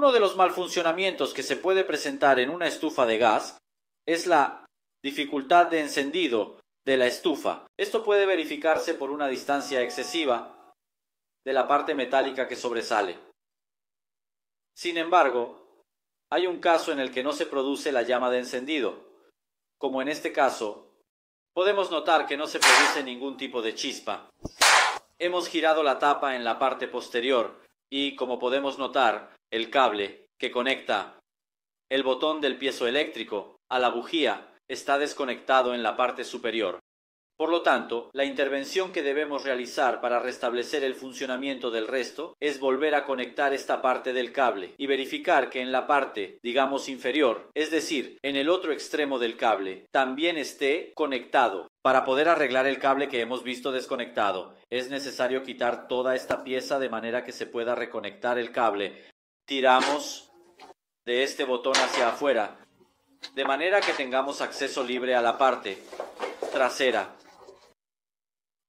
Uno de los malfuncionamientos que se puede presentar en una estufa de gas es la dificultad de encendido de la estufa. Esto puede verificarse por una distancia excesiva de la parte metálica que sobresale. Sin embargo, hay un caso en el que no se produce la llama de encendido. Como en este caso, podemos notar que no se produce ningún tipo de chispa. Hemos girado la tapa en la parte posterior y, como podemos notar, el cable que conecta el botón del piezo eléctrico a la bujía está desconectado en la parte superior. Por lo tanto, la intervención que debemos realizar para restablecer el funcionamiento del resto es volver a conectar esta parte del cable y verificar que en la parte, digamos, inferior, es decir, en el otro extremo del cable, también esté conectado. Para poder arreglar el cable que hemos visto desconectado, es necesario quitar toda esta pieza de manera que se pueda reconectar el cable tiramos de este botón hacia afuera, de manera que tengamos acceso libre a la parte trasera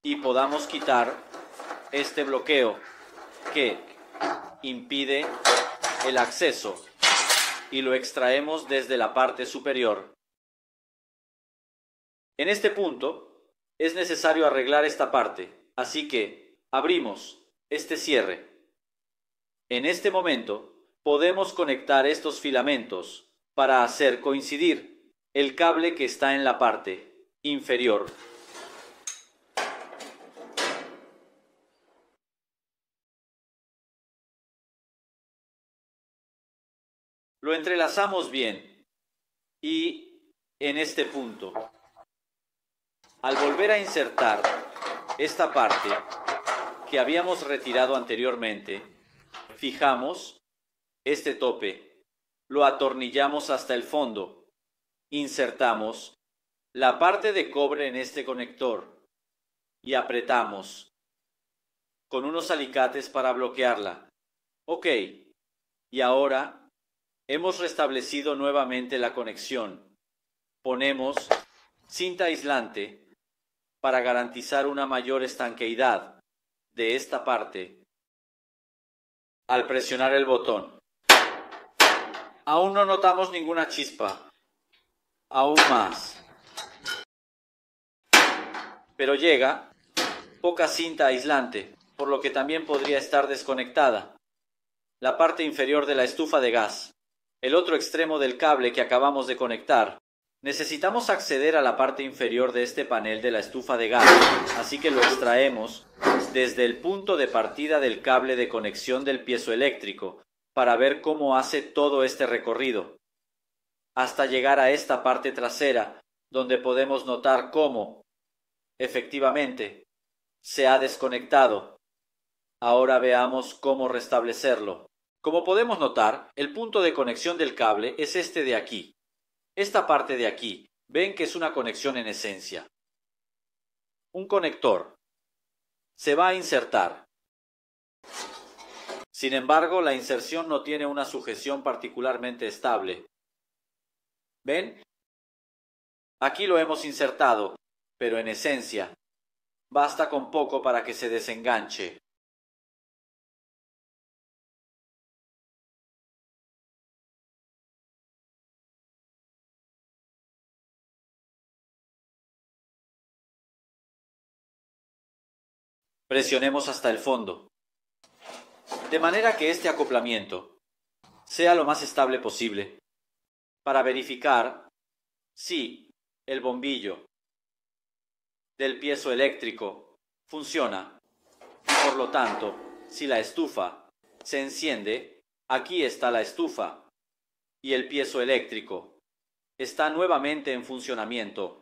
y podamos quitar este bloqueo que impide el acceso y lo extraemos desde la parte superior. En este punto es necesario arreglar esta parte, así que abrimos este cierre. En este momento, podemos conectar estos filamentos para hacer coincidir el cable que está en la parte inferior. Lo entrelazamos bien y en este punto, al volver a insertar esta parte que habíamos retirado anteriormente, fijamos este tope, lo atornillamos hasta el fondo, insertamos la parte de cobre en este conector y apretamos con unos alicates para bloquearla. Ok, y ahora hemos restablecido nuevamente la conexión. Ponemos cinta aislante para garantizar una mayor estanqueidad de esta parte al presionar el botón. Aún no notamos ninguna chispa. Aún más. Pero llega poca cinta aislante, por lo que también podría estar desconectada. La parte inferior de la estufa de gas. El otro extremo del cable que acabamos de conectar Necesitamos acceder a la parte inferior de este panel de la estufa de gas, así que lo extraemos desde el punto de partida del cable de conexión del piezo eléctrico, para ver cómo hace todo este recorrido, hasta llegar a esta parte trasera, donde podemos notar cómo, efectivamente, se ha desconectado. Ahora veamos cómo restablecerlo. Como podemos notar, el punto de conexión del cable es este de aquí, esta parte de aquí, ven que es una conexión en esencia. Un conector. Se va a insertar. Sin embargo, la inserción no tiene una sujeción particularmente estable. ¿Ven? Aquí lo hemos insertado, pero en esencia. Basta con poco para que se desenganche. presionemos hasta el fondo, de manera que este acoplamiento sea lo más estable posible, para verificar si el bombillo del piezo eléctrico funciona y por lo tanto si la estufa se enciende, aquí está la estufa y el piezo eléctrico está nuevamente en funcionamiento